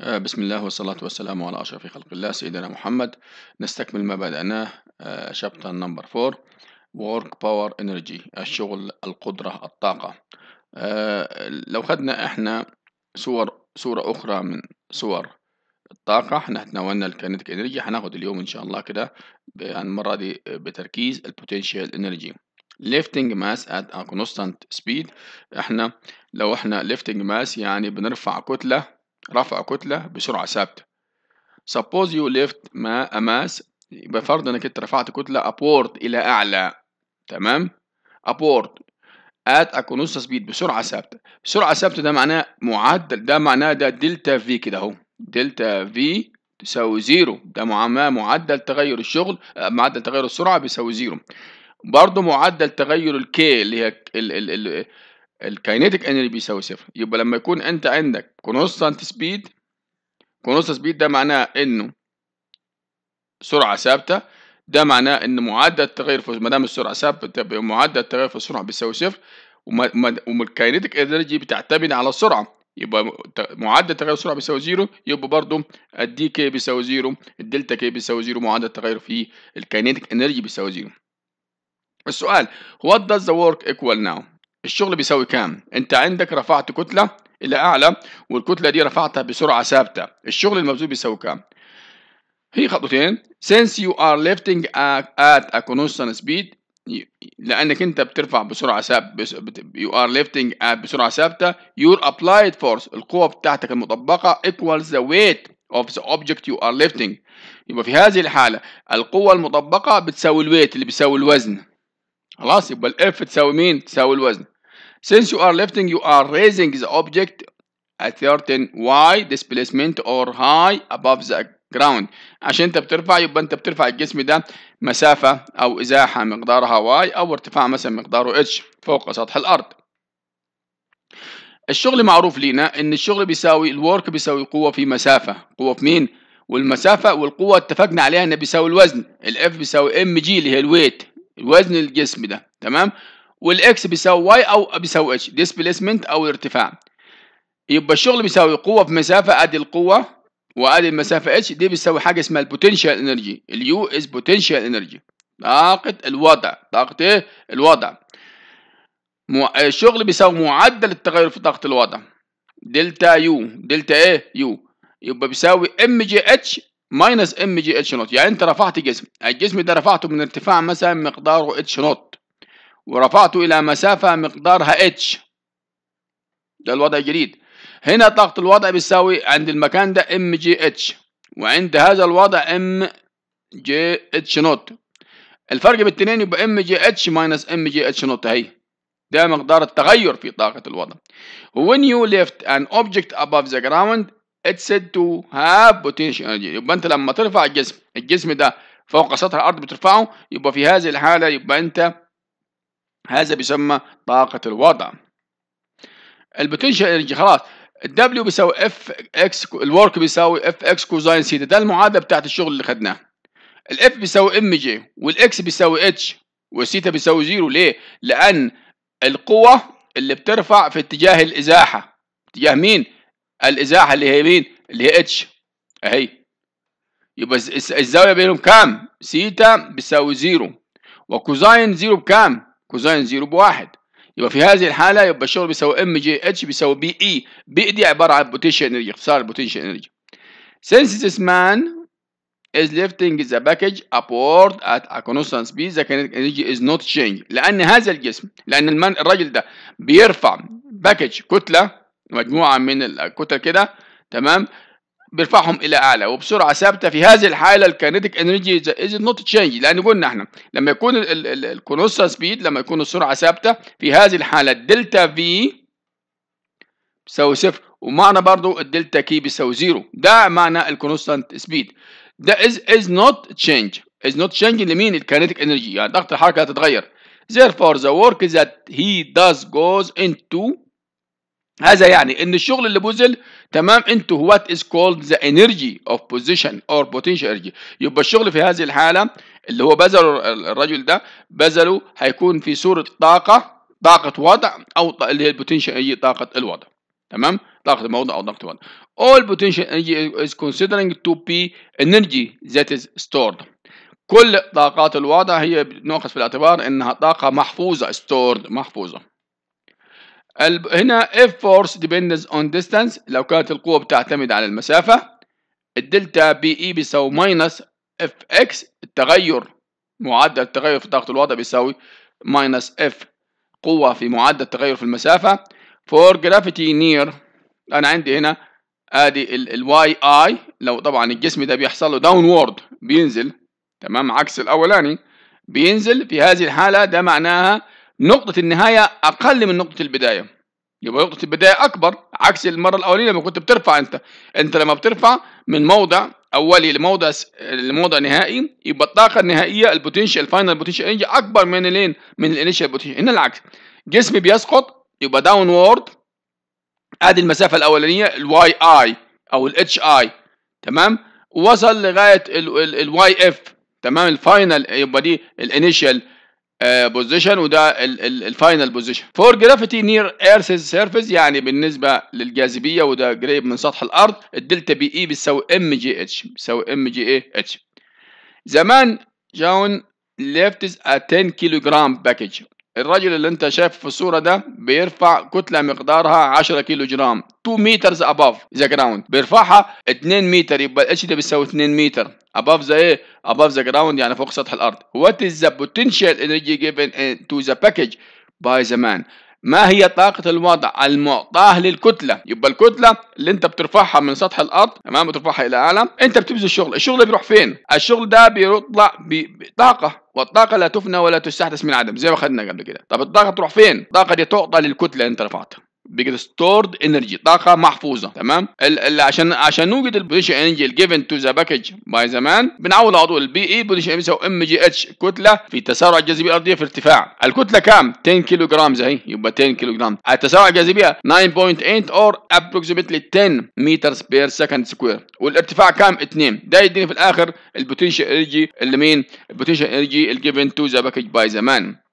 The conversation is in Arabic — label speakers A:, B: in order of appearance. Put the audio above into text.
A: آه، بسم الله والصلاة والسلام على أشرف خلق الله سيدنا محمد نستكمل ما بدأناه شابتر نمبر 4 Work Power Energy الشغل القدرة الطاقة آه، لو خدنا احنا صور صورة أخرى من صور الطاقة احنا تناولنا الكينيتيك انرجي هناخد اليوم إن شاء الله كده المرة دي بتركيز البوتنشال انرجي lifting mass at a constant speed احنا لو احنا lifting mass يعني بنرفع كتلة رفع كتلة بسرعة ثابتة suppose you lift a mass يبقى فرض انك انت رفعت كتلة upward الى اعلى تمام upward at a constant speed بسرعة ثابتة سرعة ثابتة ده معناه معدل ده معناه ده دلتا في كده اهو دلتا في تساوي زيرو ده معدل تغير الشغل معدل تغير السرعة بيساوي زيرو برضه معدل تغير الكي اللي هي ال ال ال الكاينيتيك انرجي بيساوي صفر يبقى لما يكون انت عندك كونستانت سبيد كونستانت سبيد ده معناه انه سرعه ثابته ده معناه ان معدل التغير في ما دام السرعه ثابته معدل التغير في السرعه بيساوي صفر والكاينيتيك انرجي بتعتمد على السرعه يبقى معدل تغير السرعه بيساوي زيرو يبقى برضو الدي كي بيساوي زيرو الدلتا كي بيساوي زيرو معدل التغير في الكاينيتيك انرجي بيساوي زيرو السؤال what does the work equal now الشغل بيساوي كام انت عندك رفعت كتله الى اعلى والكتله دي رفعتها بسرعه ثابته الشغل المبذول بيساوي كام هي خطوتين since you are lifting at a constant speed لانك انت بترفع بسرعه ثابته you are lifting at بسرعه ثابته your applied force القوه بتاعتك المطبقه equals the weight of the object you are lifting يبقى في هذه الحاله القوه المطبقه بتساوي الويت اللي بيساوي الوزن خلاص يبقى الاف تساوي مين تساوي الوزن Since you are lifting, you are raising the object at certain y displacement or high above the ground عشان انت بترفع يبقى انت بترفع الجسم ده مسافة او ازاحة مقدارها y او ارتفاع مثلا مقداره h فوق سطح الارض الشغل معروف لينا ان الشغل بيساوي الورك بيساوي قوة في مسافة قوة في مين والمسافة والقوة اتفقنا عليها ان بيساوي الوزن الاف بيساوي mg اللي هي الويت وزن الجسم ده تمام والاكس بيساوي واي او بيساوي اتش ديسبيسمنت او ارتفاع يبقى الشغل بيساوي قوه في مسافه ادي القوه وادي المسافه اتش دي بيساوي حاجه اسمها البوتنشال انرجي اليو از بوتنشال انرجي طاقه الوضع طاقه ايه الوضع مو... الشغل بيساوي معدل التغير في طاقه الوضع دلتا يو دلتا ايه يو يبقى بيساوي ام جي اتش ماينس ام جي اتش نوت يعني انت رفعت جسم الجسم ده رفعته من ارتفاع مثلا مقداره اتش نوت ورفعته إلى مسافة مقدارها اتش ده الوضع الجديد هنا طاقة الوضع بتساوي عند المكان ده ام جي اتش وعند هذا الوضع ام جي اتش نوت الفرق بين الاثنين يبقى ام جي اتش ماينس ام جي اتش نوت اهي ده مقدار التغير في طاقة الوضع when you lift an object above the ground it's said to have potential energy يبقى انت لما ترفع الجسم الجسم ده فوق سطح الارض بترفعه يبقى في هذه الحالة يبقى انت هذا بيسمى طاقة الوضع البوتنشال انرجي خلاص الدبليو بيساوي اف اكس الورك بيساوي اف اكس كوزاين سيتا ده المعادله بتاعت الشغل اللي خدناه الاف بيساوي ام جي والاكس بيساوي اتش والسيتا بيساوي زيرو ليه؟ لان القوه اللي بترفع في اتجاه الازاحه اتجاه مين؟ الازاحه اللي هي مين؟ اللي هي اتش اهي يبقى الزاويه بينهم كام؟ سيتا بيساوي زيرو وكوزاين زيرو بكام؟ كوزين زيرو بواحد يبقى في هذه الحاله يبقى الشغل بيساوي ام جي اتش بيساوي بي اي بي دي عباره عن بوتنشال انرجي اختصار البوتنشال انرجي since this man is lifting the package upward at a constant speed the kinetic energy is not changed لان هذا الجسم لان المان الراجل ده بيرفع باكج كتله مجموعه من الكتل كده تمام بيرفعهم الى اعلى وبسرعه ثابته في هذه الحاله الكينيتيك انرجي از نوت تشينج لان قلنا احنا لما يكون الكونوسا سبيد لما يكون السرعه ثابته في هذه الحاله الدلتا في بيساوي صفر ومعنى برضو الدلتا كي بيساوي زيرو ده معنى الكونستانت سبيد ده از از نوت تشينج از نوت تشينج لمين الكينيتيك انرجي يعني ضغط الحركه هتتغير therefore the work that he does goes into هذا يعني ان الشغل اللي بذل تمام انتو وات از كولد ذا انرجي اوف بوزيشن اور بوتنشال انرجي يبقى الشغل في هذه الحاله اللي هو بذله الرجل ده بذله هيكون في صوره طاقه طاقه وضع او اللي هي البوتنشال انرجي طاقه الوضع تمام طاقه الموضع او طاقه الوضع all potential energy is considering to be energy that is stored كل طاقات الوضع هي بناخذ في الاعتبار انها طاقه محفوظه stored محفوظه هنا F force depends on distance لو كانت القوة بتعتمد على المسافة الدلتا بي اي e بيساوي ماينس اف اكس التغير معدل التغير في ضغط الوضع بيساوي ماينس اف قوة في معدل التغير في المسافة for gravity near أنا عندي هنا ادي الواي اي لو طبعا الجسم ده بيحصل له داونورد بينزل تمام عكس الاولاني بينزل في هذه الحالة ده معناها نقطة النهاية أقل من نقطة البداية يبقى نقطة البداية أكبر عكس المرة الأولانية لما كنت بترفع أنت أنت لما بترفع من موضع أولي لموضع س... لموضع نهائي يبقى الطاقة النهائية البوتنشال الفاينل بوتنشال انرجي أكبر من الين من الانيشال بوتنشال هنا العكس جسمي بيسقط يبقى داون وورد ادي المسافة الأولانية الواي اي أو الاتش اي تمام وصل لغاية الواي اف تمام الفاينل يبقى دي الانيشال بوزيشن آه، وده الفاينل بوزيشن فور جرافيتي نير ايرث سيرفيس يعني بالنسبه للجاذبيه وده قريب من سطح الارض الدلتا بي اي بتساوي ام جي اتش بتساوي ام جي اي اتش زمان جون left ا 10 كيلو جرام باكج الرجل اللي انت شايف في الصوره ده بيرفع كتله مقدارها 10 كيلو جرام 2 meters above the ground بيرفعها 2 متر يبقى الاتش ده بيساوي 2 متر above the ايه above the ground يعني فوق سطح الارض what is the potential energy given to the package by the man ما هي طاقة الوضع المعطاة للكتلة يبقى الكتلة اللي انت بترفعها من سطح الارض تمام بترفعها الى اعلى انت بتبذل الشغل الشغل بيروح فين الشغل ده بيطلع بطاقة والطاقة لا تفنى ولا تستحدث من عدم زي ما خدنا قبل كده طب الطاقة تروح فين الطاقة دي تعطى للكتلة انت رفعتها بيجي ستورد انرجي طاقه محفوظه تمام ال ال عشان عشان نوجد البوتنشال انرجي الجيفن تو ذا باكج باي ذا مان بنعوض على طول البي اي انرجي او ام جي اتش كتله في تسارع الجاذبيه الارضيه في ارتفاع الكتله كام 10 كيلو جرام زي يبقى 10 كيلو جرام التسارع الجاذبيه 9.8 اور ابروكسيمتلي 10 متر بير سكند سكوير والارتفاع كام 2 ده يديني في الاخر البوتنشال انرجي اللي مين البوتنشال انرجي الجيفن تو ذا باكج باي ذا مان